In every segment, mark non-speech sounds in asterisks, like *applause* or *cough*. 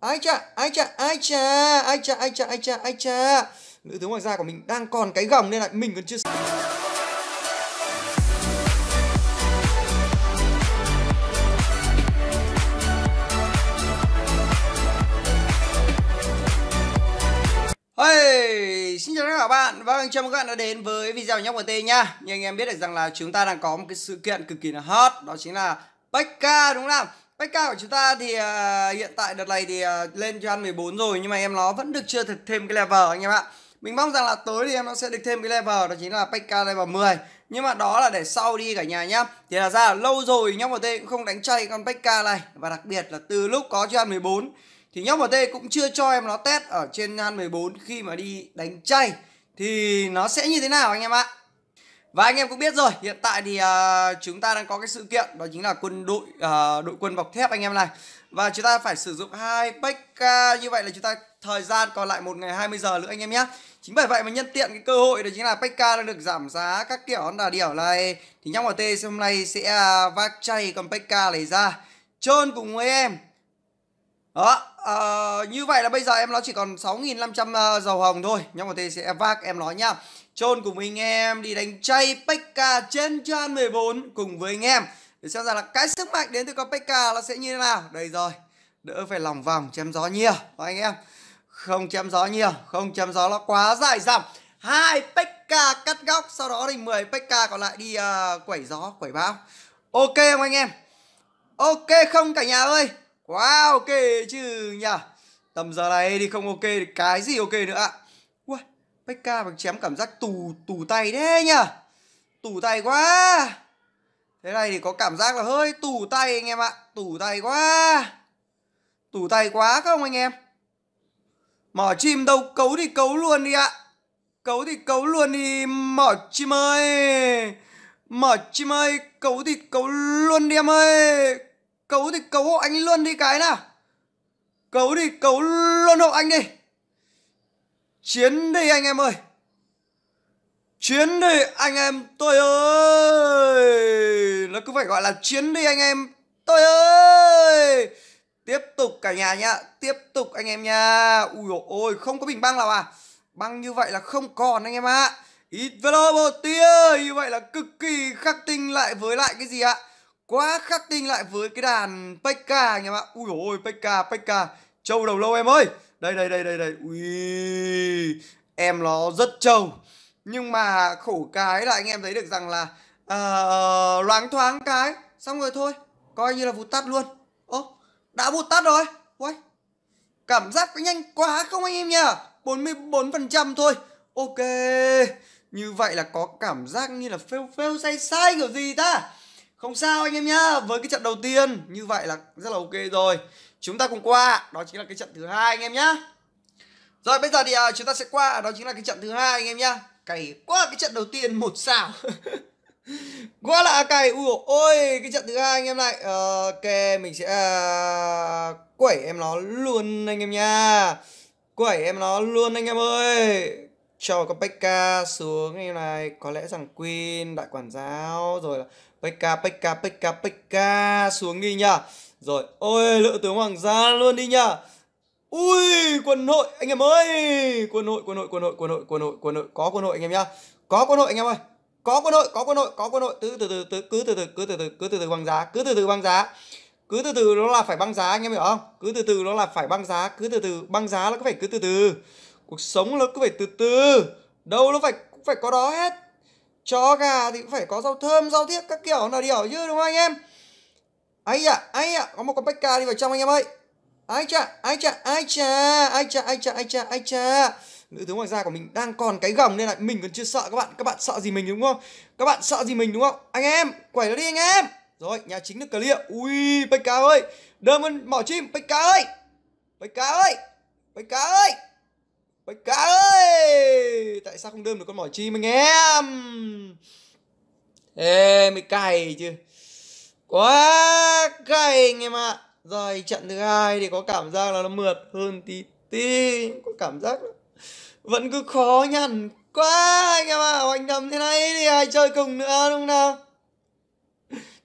ai chà ai chà ai chà ai chà ai chà ai chà ai chà nữ tướng ngoài da của mình đang còn cái gồng nên là mình còn chưa Hey, xin chào tất cả các bạn và vâng, chào mừng các bạn đã đến với video nhóc của T nha Như anh em biết được rằng là chúng ta đang có một cái sự kiện cực kỳ là hot Đó chính là Bách đúng không Bách cao của chúng ta thì uh, hiện tại đợt này thì uh, lên cho ăn 14 rồi nhưng mà em nó vẫn được chưa thực thêm cái level anh em ạ. Mình mong rằng là tới thì em nó sẽ được thêm cái level đó chính là bách Pekka level 10 Nhưng mà đó là để sau đi cả nhà nhá Thì là ra là lâu rồi nhóc MT cũng không đánh chay con bách Pekka này Và đặc biệt là từ lúc có cho ăn 14 Thì nhóc MT cũng chưa cho em nó test ở trên ăn 14 khi mà đi đánh chay Thì nó sẽ như thế nào anh em ạ và anh em cũng biết rồi, hiện tại thì uh, chúng ta đang có cái sự kiện đó chính là quân đội uh, đội quân bọc thép anh em này. Và chúng ta phải sử dụng hai pack uh, à, như vậy là chúng ta thời gian còn lại một ngày 20 giờ nữa anh em nhé. Chính bởi vậy mà nhân tiện cái cơ hội đó chính là pack đang được giảm giá các kiểu là điểu này thì nhóc ở T hôm nay sẽ uh, vác chay còn pack lấy ra. Trơn cùng với em đó, à, như vậy là bây giờ em nó chỉ còn 6.500 uh, ờ, dầu hồng thôi nhưng mà T sẽ vác em nói nha Trôn cùng anh em đi đánh chay Pekka trên chan 14 cùng với anh em Để xem rằng là cái sức mạnh đến từ con Pekka nó sẽ như thế nào Đây rồi, đỡ phải lòng vòng chém gió nhiều Đó anh em Không chém gió nhiều, không chém gió nó quá dài dòng hai Pekka cắt góc Sau đó thì 10 Pekka còn lại đi uh, quẩy gió, quẩy bão Ok không anh em Ok không cả nhà ơi quá ok chứ nhỉ? tầm giờ này thì không ok cái gì ok nữa ạ ui pk bằng chém cảm giác tù tù tay thế nhỉ? tù tay quá thế này thì có cảm giác là hơi tù tay anh em ạ tù tay quá tù tay quá không anh em mỏ chim đâu cấu thì cấu luôn đi ạ cấu thì cấu luôn đi mỏ chim ơi mỏ chim ơi cấu thì cấu luôn đi em ơi Cấu thì cấu hộ anh luôn đi cái nào Cấu thì cấu luôn hộ anh đi Chiến đi anh em ơi Chiến đi anh em tôi ơi Nó cứ phải gọi là chiến đi anh em tôi ơi Tiếp tục cả nhà nhá Tiếp tục anh em nha Ui dồi ôi không có bình băng nào à Băng như vậy là không còn anh em ạ à. Ít vlog một tia Như vậy là cực kỳ khắc tinh lại với lại cái gì ạ à? quá khắc tinh lại với cái đàn Pekka anh em ạ ui ôi Pekka Pekka trâu đầu lâu em ơi đây đây đây đây đây ui em nó rất trâu nhưng mà khổ cái là anh em thấy được rằng là uh, loáng thoáng cái xong rồi thôi coi như là vụt tắt luôn ô đã vụt tắt rồi Uầy. cảm giác có nhanh quá không anh em nhỉ 44% thôi ok như vậy là có cảm giác như là phêu phêu sai sai kiểu gì ta không sao anh em nhá, với cái trận đầu tiên như vậy là rất là ok rồi. Chúng ta cùng qua, đó chính là cái trận thứ hai anh em nhá. Rồi bây giờ thì à, chúng ta sẽ qua, đó chính là cái trận thứ hai anh em nhá. Cày quá cái trận đầu tiên một sao. *laughs* quá là cày ui ôi cái trận thứ hai anh em lại uh, ờ, ok mình sẽ uh, quẩy em nó luôn anh em nha quẩy em nó luôn anh em ơi cho con Pekka xuống như này có lẽ rằng Queen đại quản giáo rồi là Pekka Pekka Pekka Pekka xuống đi nha Rồi ôi lựa tướng hoàng gia luôn đi nha Ui quân hội anh em ơi quân hội quân hội quân hội quân hội quân hội quân hội Có quân hội anh em nhá Có quân hội anh em ơi Có quân hội có quân hội có quân hội từ từ từ từ cứ từ từ cứ từ từ cứ từ từ băng giá cứ từ từ băng giá cứ từ từ nó là phải băng giá anh em hiểu không cứ từ từ nó là phải băng giá cứ từ từ băng giá nó cứ phải cứ từ từ cuộc sống nó cứ phải từ từ đâu nó phải cũng phải có đó hết chó gà thì cũng phải có rau thơm rau thiết các kiểu là điều chứ đúng không anh em ấy ạ à, ấy ạ có một con bách ca đi vào trong anh em ơi ai chà ai chà ai chà ai chà ai chà ai chà ai chà nữ tướng ngoài gia của mình đang còn cái gồng nên là mình còn chưa sợ các bạn các bạn sợ gì mình đúng không các bạn sợ gì mình đúng không anh em quẩy nó đi anh em rồi nhà chính được clear ui bách ca ơi đơm mỏ chim bách ca ơi bách ca ơi bách ca ơi bách cá ơi tại sao không đơm được con mỏ chim anh em ê mới cày chứ quá cày anh em ạ rồi trận thứ hai thì có cảm giác là nó mượt hơn tí tí có cảm giác là vẫn cứ khó nhằn quá anh em ạ hoành đầm thế này thì ai chơi cùng nữa đúng không nào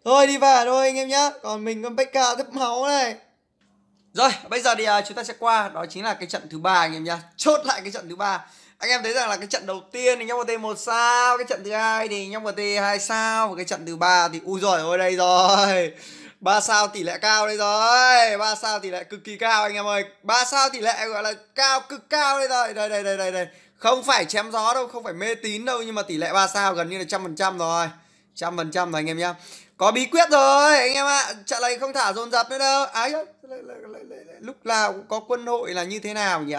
thôi đi về thôi anh em nhá còn mình con bách ca thấp máu này rồi, bây giờ thì uh, chúng ta sẽ qua đó chính là cái trận thứ ba anh em nhá. Chốt lại cái trận thứ ba. Anh em thấy rằng là cái trận đầu tiên thì nhau một sao, cái trận thứ hai thì nhau một hai sao và cái trận thứ ba thì u giời ơi đây rồi. ba sao tỷ lệ cao đây rồi. ba sao tỷ lệ cực kỳ cao anh em ơi. ba sao tỷ lệ gọi là cao cực cao đây rồi. Đây đây đây đây đây. Không phải chém gió đâu, không phải mê tín đâu nhưng mà tỷ lệ ba sao gần như là trăm phần trăm rồi trăm phần trăm rồi anh em nhá có bí quyết rồi anh em ạ à. trận này không thả dồn dập nữa đâu ấy à, lúc nào cũng có quân hội là như thế nào nhỉ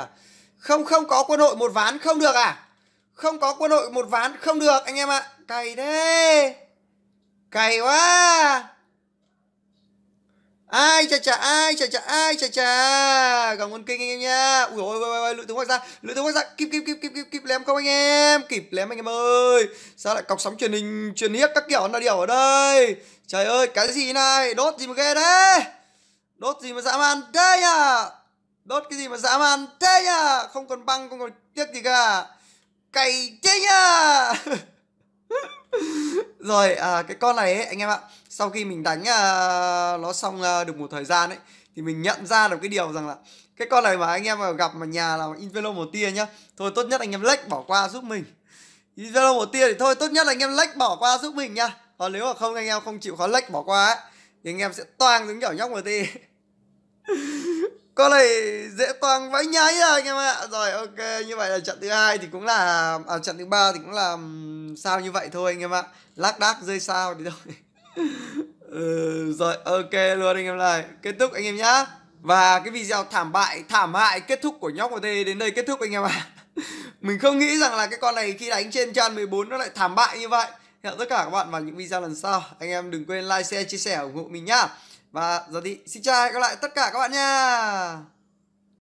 không không có quân hội một ván không được à không có quân đội một ván không được anh em ạ à. cày thế cày quá ai chà chà ai chà chà ai chà chà cảm ơn kinh anh em nha ui ôi ôi ôi lưỡi tướng hoạch ra lưỡi tướng hoạch ra kịp kịp kịp kịp kịp kịp lém không anh em kịp lém anh em ơi sao lại cọc sóng truyền hình truyền hiếp các kiểu là điều ở đây trời ơi cái gì này đốt gì mà ghê đấy đốt gì mà dã man thế nhở đốt cái gì mà dã man thế nhở không còn băng không còn tiếc gì cả cày thế nhở *laughs* rồi à, cái con này ấy, anh em ạ sau khi mình đánh uh, nó xong uh, được một thời gian ấy thì mình nhận ra được cái điều rằng là cái con này mà anh em mà gặp mà nhà là Invelo một tia nhá thôi tốt nhất anh em lách bỏ qua giúp mình Invelo một tia thì thôi tốt nhất là anh em lách bỏ qua giúp mình nhá còn nếu mà không anh em không chịu khó lách bỏ qua ấy, thì anh em sẽ toang giống kiểu nhóc một tia *laughs* con này dễ toang vãi nháy rồi à, anh em ạ rồi ok như vậy là trận thứ hai thì cũng là à, trận thứ ba thì cũng là sao như vậy thôi anh em ạ lác đác rơi sao thì thôi *laughs* Ừ, rồi ok luôn anh em lại kết thúc anh em nhá và cái video thảm bại thảm hại kết thúc của nhóc của t đến đây kết thúc anh em ạ *laughs* mình không nghĩ rằng là cái con này khi đánh trên chan 14 nó lại thảm bại như vậy hẹn tất cả các bạn vào những video lần sau anh em đừng quên like share chia sẻ ủng hộ mình nhá và giờ thì xin chào các lại tất cả các bạn nha